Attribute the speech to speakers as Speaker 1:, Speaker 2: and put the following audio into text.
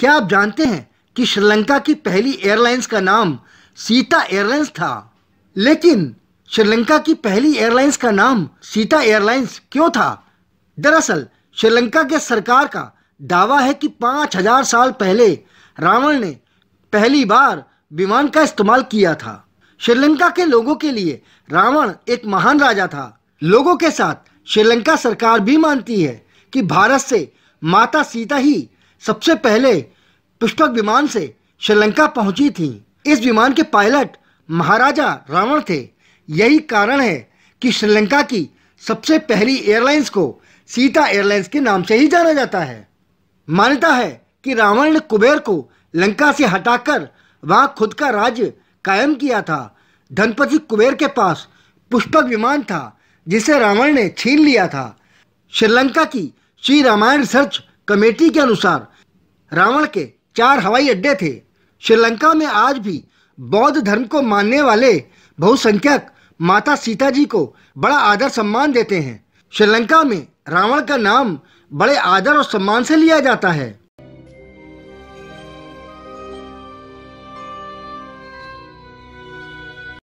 Speaker 1: क्या आप जानते हैं कि श्रीलंका की पहली एयरलाइंस का नाम सीता एयरलाइंस था लेकिन श्रीलंका की पहली एयरलाइंस का नाम सीता एयरलाइंस क्यों था दरअसल श्रीलंका के सरकार का दावा है कि हजार साल पहले रावण ने पहली बार विमान का इस्तेमाल किया था श्रीलंका के लोगों के लिए रावण एक महान राजा था लोगों के साथ श्रीलंका सरकार भी मानती है कि भारत से माता सीता ही सबसे पहले पुष्पक विमान से श्रीलंका पहुंची थी इस विमान के पायलट महाराजा रावण थे यही कारण है कि श्रीलंका की सबसे पहली एयरलाइंस को सीता एयरलाइंस के नाम से ही जाना जाता है मान्यता है कि रावण ने कुबेर को लंका से हटाकर वहां खुद का राज्य कायम किया था धनपति कुबेर के पास पुष्पक विमान था जिसे रावण ने छीन लिया था श्रीलंका की श्री रामायण रिसर्च कमेटी के अनुसार रावण के चार हवाई अड्डे थे श्रीलंका में आज भी बौद्ध धर्म को मानने वाले बहुसंख्यक माता सीता जी को बड़ा आदर सम्मान देते हैं श्रीलंका में रावण का नाम बड़े आदर और सम्मान से लिया जाता है